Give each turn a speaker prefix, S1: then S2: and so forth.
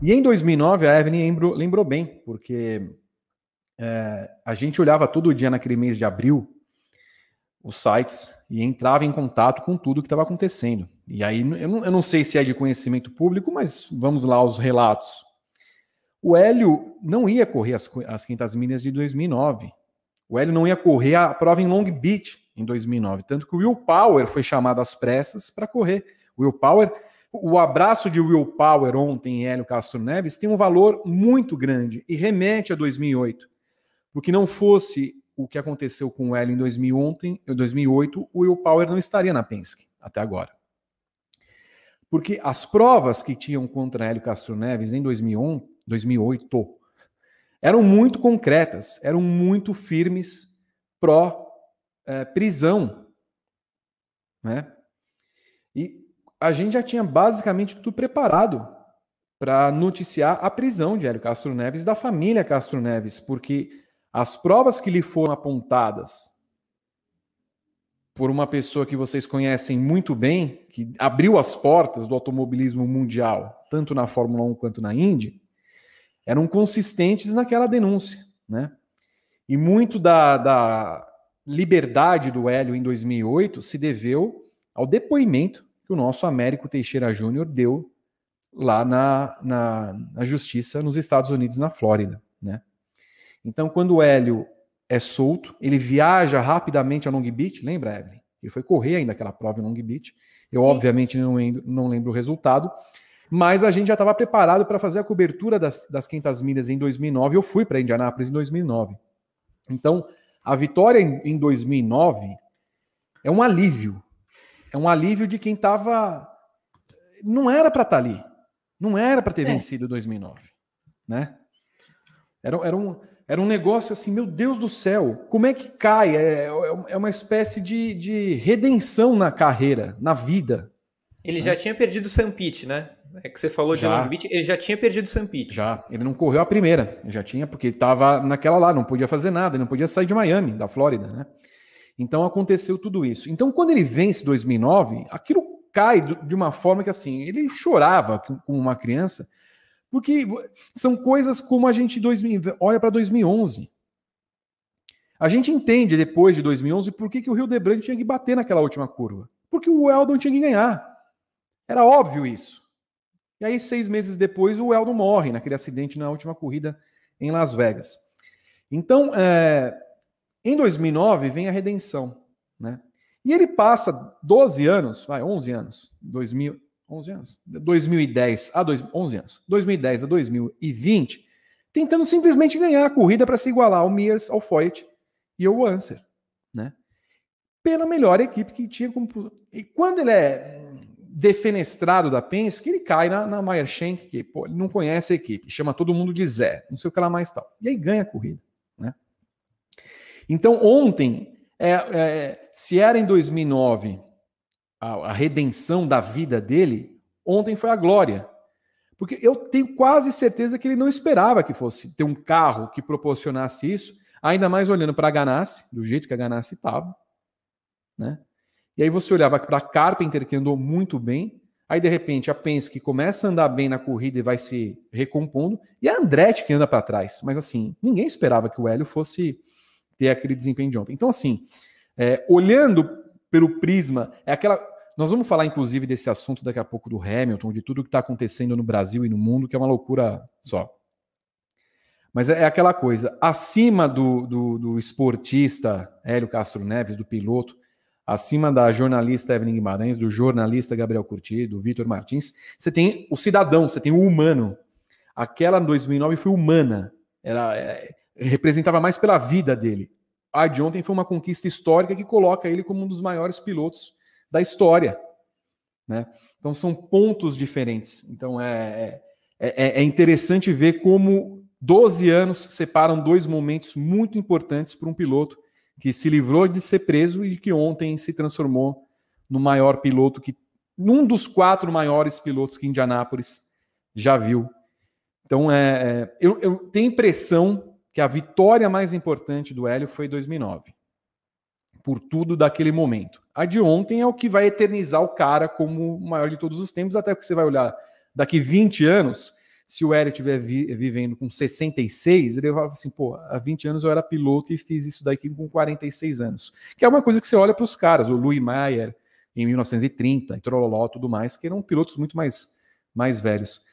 S1: E em 2009, a Evelyn lembrou, lembrou bem, porque é, a gente olhava todo dia naquele mês de abril os sites e entrava em contato com tudo que estava acontecendo. E aí, eu não, eu não sei se é de conhecimento público, mas vamos lá os relatos. O Hélio não ia correr as, as 500 de 2009. O Hélio não ia correr a prova em Long Beach em 2009. Tanto que o Will Power foi chamado às pressas para correr. O Will Power o abraço de Will Power ontem, Hélio Castro Neves, tem um valor muito grande e remete a 2008. Porque não fosse o que aconteceu com o Hélio em 2008, em 2008, o Will Power não estaria na Penske até agora. Porque as provas que tinham contra Hélio Castro Neves em 2001, 2008 eram muito concretas, eram muito firmes pró-prisão. Eh, é, né? E a gente já tinha basicamente tudo preparado para noticiar a prisão de Hélio Castro Neves da família Castro Neves, porque as provas que lhe foram apontadas por uma pessoa que vocês conhecem muito bem, que abriu as portas do automobilismo mundial, tanto na Fórmula 1 quanto na Indy, eram consistentes naquela denúncia, né? E muito da, da liberdade do Hélio em 2008 se deveu ao depoimento que o nosso Américo Teixeira Júnior deu lá na, na, na, justiça nos Estados Unidos, na Flórida. Né? Então, quando o Hélio é solto, ele viaja rapidamente a Long Beach, lembra, Evelyn? Ele foi correr ainda aquela prova em Long Beach. Eu, Sim. obviamente, não lembro, não lembro o resultado, mas a gente já estava preparado para fazer a cobertura das, das 500 milhas em 2009. Eu fui para Indianápolis em 2009. Então, a vitória em, em 2009 é um alívio, é um alívio de quem estava. Não era para estar tá ali. Não era para ter é. vencido 2009. Né? Era, era, um, era um negócio assim, meu Deus do céu, como é que cai? É, é, é uma espécie de, de redenção na carreira, na vida. Ele né? já tinha perdido o Sam Pitt, né? É que você falou já. de Long Beach, ele já tinha perdido o Sam Pitt. Já, ele não correu a primeira, ele já tinha, porque estava naquela lá, não podia fazer nada, ele não podia sair de Miami, da Flórida, né? Então aconteceu tudo isso. Então quando ele vence 2009, aquilo cai de uma forma que assim, ele chorava como uma criança, porque são coisas como a gente olha para 2011. A gente entende depois de 2011 por que, que o Rio de Brand tinha que bater naquela última curva. Porque o Eldon tinha que ganhar. Era óbvio isso. E aí, seis meses depois, o Eldon morre naquele acidente na última corrida em Las Vegas. Então, é, em 2009 vem a redenção, né? E ele passa 12 anos, vai, 11 anos, 2000, 11 anos, 2010 a dois, 11 anos, 2010 a 2020, tentando simplesmente ganhar a corrida para se igualar ao Mears, ao Foyt e ao Anser, né? Pela melhor equipe que tinha como... E quando ele é defenestrado da Penske, ele cai na, na Meyer Schenck, que pô, ele não conhece a equipe, chama todo mundo de Zé, não sei o que lá mais tal. E aí ganha a corrida. Então, ontem, é, é, se era em 2009 a, a redenção da vida dele, ontem foi a glória. Porque eu tenho quase certeza que ele não esperava que fosse ter um carro que proporcionasse isso, ainda mais olhando para a Ganassi, do jeito que a Ganassi estava. Né? E aí você olhava para a Carpenter, que andou muito bem, aí de repente a Penske começa a andar bem na corrida e vai se recompondo, e a Andretti que anda para trás. Mas assim, ninguém esperava que o Hélio fosse ter aquele desempenho de ontem. Então, assim, é, olhando pelo prisma, é aquela. Nós vamos falar, inclusive, desse assunto daqui a pouco do Hamilton, de tudo que está acontecendo no Brasil e no mundo, que é uma loucura só. Mas é, é, aquela coisa, acima do, do, do esportista Hélio Castro Neves, do piloto, acima da jornalista Evelyn Guimarães, do jornalista Gabriel Curti, do Vitor Martins, você tem o cidadão, você tem o humano. Aquela 2009 foi humana. Era, é, representava mais pela vida dele. A de ontem foi uma conquista histórica que coloca ele como um dos maiores pilotos da história. Né? Então são pontos diferentes. Então é, é, é, é interessante ver como 12 anos separam dois momentos muito importantes para um piloto que se livrou de ser preso e que ontem se transformou no maior piloto que num dos quatro maiores pilotos que Indianápolis já viu. Então é, é eu, eu tenho impressão que a vitória mais importante do Hélio foi 2009. Por tudo daquele momento. A de ontem é o que vai eternizar o cara como o maior de todos os tempos, até porque você vai olhar daqui 20 anos, se o Hélio estiver vi vivendo com 66, ele vai assim, pô, há 20 anos eu era piloto e fiz isso daqui com 46 anos. Que é uma coisa que você olha para os caras, o Louis Maier em 1930, e Trololó tudo mais, que eram pilotos muito mais, mais velhos.